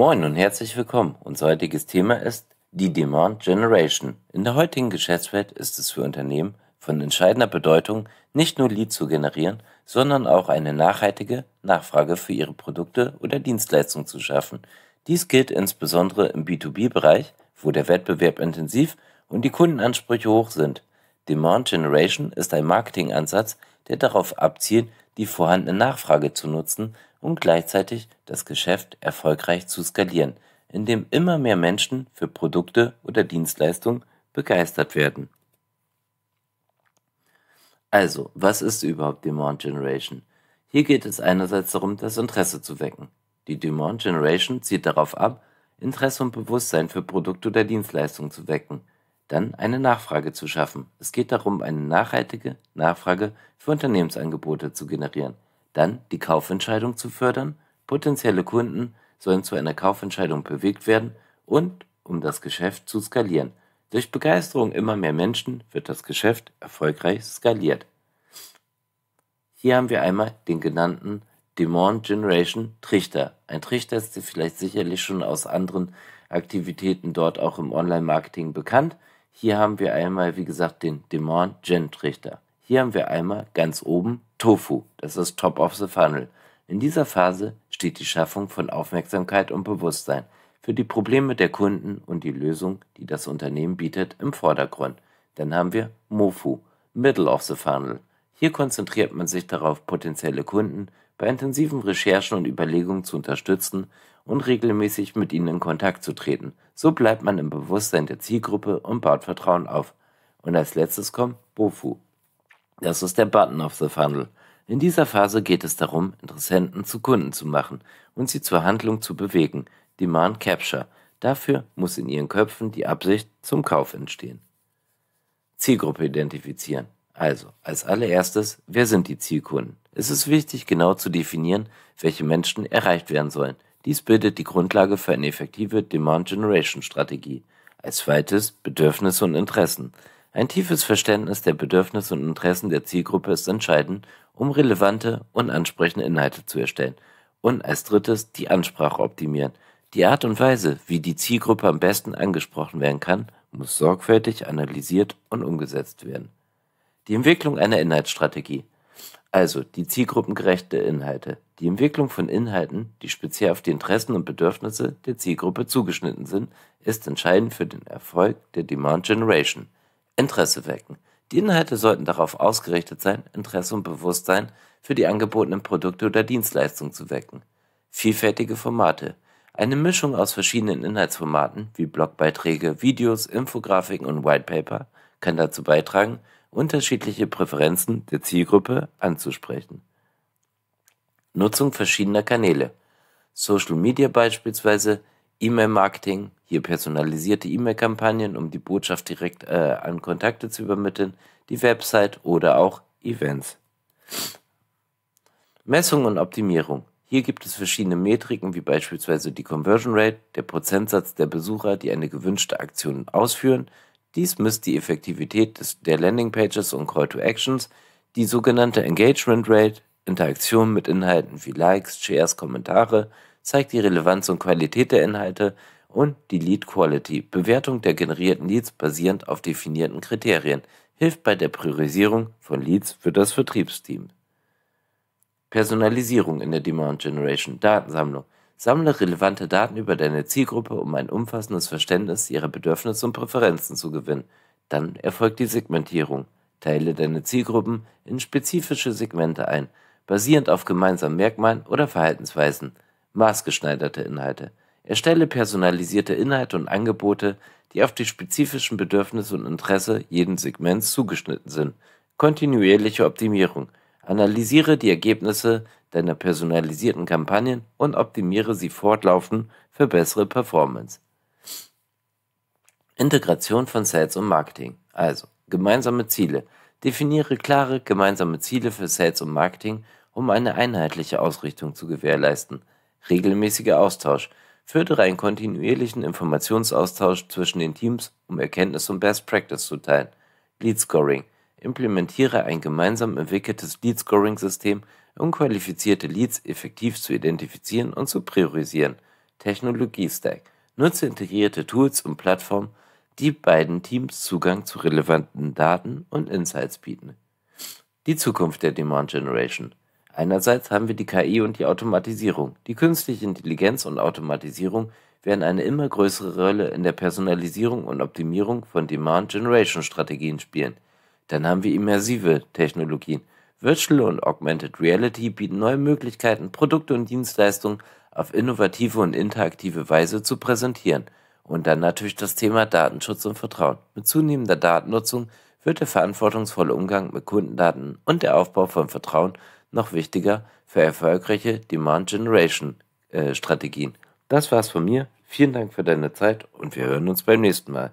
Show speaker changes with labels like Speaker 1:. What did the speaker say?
Speaker 1: Moin und herzlich willkommen. Unser heutiges Thema ist die Demand Generation. In der heutigen Geschäftswelt ist es für Unternehmen von entscheidender Bedeutung, nicht nur Lead zu generieren, sondern auch eine nachhaltige Nachfrage für ihre Produkte oder Dienstleistungen zu schaffen. Dies gilt insbesondere im B2B-Bereich, wo der Wettbewerb intensiv und die Kundenansprüche hoch sind. Demand Generation ist ein Marketingansatz, der darauf abzielt, die vorhandene Nachfrage zu nutzen, um gleichzeitig das Geschäft erfolgreich zu skalieren, indem immer mehr Menschen für Produkte oder Dienstleistungen begeistert werden. Also, was ist überhaupt Demand Generation? Hier geht es einerseits darum, das Interesse zu wecken. Die Demand Generation zielt darauf ab, Interesse und Bewusstsein für Produkte oder Dienstleistungen zu wecken, dann eine Nachfrage zu schaffen. Es geht darum, eine nachhaltige Nachfrage für Unternehmensangebote zu generieren dann die Kaufentscheidung zu fördern. Potenzielle Kunden sollen zu einer Kaufentscheidung bewegt werden und um das Geschäft zu skalieren. Durch Begeisterung immer mehr Menschen wird das Geschäft erfolgreich skaliert. Hier haben wir einmal den genannten Demand Generation Trichter. Ein Trichter ist vielleicht sicherlich schon aus anderen Aktivitäten dort auch im Online-Marketing bekannt. Hier haben wir einmal, wie gesagt, den Demand Gen Trichter. Hier haben wir einmal ganz oben Tofu, das ist Top of the Funnel. In dieser Phase steht die Schaffung von Aufmerksamkeit und Bewusstsein für die Probleme der Kunden und die Lösung, die das Unternehmen bietet, im Vordergrund. Dann haben wir MOFU, Middle of the Funnel. Hier konzentriert man sich darauf, potenzielle Kunden bei intensiven Recherchen und Überlegungen zu unterstützen und regelmäßig mit ihnen in Kontakt zu treten. So bleibt man im Bewusstsein der Zielgruppe und baut Vertrauen auf. Und als letztes kommt BOFU, das ist der Button of the Funnel. In dieser Phase geht es darum, Interessenten zu Kunden zu machen und sie zur Handlung zu bewegen, Demand Capture. Dafür muss in ihren Köpfen die Absicht zum Kauf entstehen. Zielgruppe identifizieren. Also, als allererstes, wer sind die Zielkunden? Es ist wichtig, genau zu definieren, welche Menschen erreicht werden sollen. Dies bildet die Grundlage für eine effektive Demand Generation Strategie. Als zweites Bedürfnisse und Interessen. Ein tiefes Verständnis der Bedürfnisse und Interessen der Zielgruppe ist entscheidend, um relevante und ansprechende Inhalte zu erstellen. Und als drittes die Ansprache optimieren. Die Art und Weise, wie die Zielgruppe am besten angesprochen werden kann, muss sorgfältig analysiert und umgesetzt werden. Die Entwicklung einer Inhaltsstrategie. Also die zielgruppengerechte Inhalte. Die Entwicklung von Inhalten, die speziell auf die Interessen und Bedürfnisse der Zielgruppe zugeschnitten sind, ist entscheidend für den Erfolg der Demand Generation. Interesse wecken. Die Inhalte sollten darauf ausgerichtet sein, Interesse und Bewusstsein für die angebotenen Produkte oder Dienstleistungen zu wecken. Vielfältige Formate. Eine Mischung aus verschiedenen Inhaltsformaten wie Blogbeiträge, Videos, Infografiken und Whitepaper kann dazu beitragen, unterschiedliche Präferenzen der Zielgruppe anzusprechen. Nutzung verschiedener Kanäle. Social Media beispielsweise E-Mail-Marketing, hier personalisierte E-Mail-Kampagnen, um die Botschaft direkt äh, an Kontakte zu übermitteln, die Website oder auch Events. Messung und Optimierung. Hier gibt es verschiedene Metriken wie beispielsweise die Conversion Rate, der Prozentsatz der Besucher, die eine gewünschte Aktion ausführen. Dies misst die Effektivität des, der Landingpages und Call to Actions, die sogenannte Engagement Rate, Interaktion mit Inhalten wie Likes, Shares, Kommentare, zeigt die Relevanz und Qualität der Inhalte und die Lead Quality, Bewertung der generierten Leads basierend auf definierten Kriterien, hilft bei der Priorisierung von Leads für das Vertriebsteam. Personalisierung in der Demand Generation, Datensammlung. Sammle relevante Daten über deine Zielgruppe, um ein umfassendes Verständnis ihrer Bedürfnisse und Präferenzen zu gewinnen. Dann erfolgt die Segmentierung. Teile deine Zielgruppen in spezifische Segmente ein, basierend auf gemeinsamen Merkmalen oder Verhaltensweisen maßgeschneiderte Inhalte. Erstelle personalisierte Inhalte und Angebote, die auf die spezifischen Bedürfnisse und Interesse jeden Segments zugeschnitten sind. Kontinuierliche Optimierung. Analysiere die Ergebnisse deiner personalisierten Kampagnen und optimiere sie fortlaufend für bessere Performance. Integration von Sales und Marketing. Also, gemeinsame Ziele. Definiere klare gemeinsame Ziele für Sales und Marketing, um eine einheitliche Ausrichtung zu gewährleisten. Regelmäßiger Austausch führte einen kontinuierlichen Informationsaustausch zwischen den Teams, um Erkenntnisse und Best Practice zu teilen. Lead Scoring implementiere ein gemeinsam entwickeltes Lead Scoring System, um qualifizierte Leads effektiv zu identifizieren und zu priorisieren. Technologie Stack nutze integrierte Tools und Plattformen, die beiden Teams Zugang zu relevanten Daten und Insights bieten. Die Zukunft der Demand Generation Einerseits haben wir die KI und die Automatisierung. Die künstliche Intelligenz und Automatisierung werden eine immer größere Rolle in der Personalisierung und Optimierung von Demand-Generation-Strategien spielen. Dann haben wir immersive Technologien. Virtual und Augmented Reality bieten neue Möglichkeiten, Produkte und Dienstleistungen auf innovative und interaktive Weise zu präsentieren. Und dann natürlich das Thema Datenschutz und Vertrauen. Mit zunehmender Datennutzung wird der verantwortungsvolle Umgang mit Kundendaten und der Aufbau von Vertrauen noch wichtiger für erfolgreiche Demand Generation äh, Strategien. Das war's von mir. Vielen Dank für deine Zeit und wir hören uns beim nächsten Mal.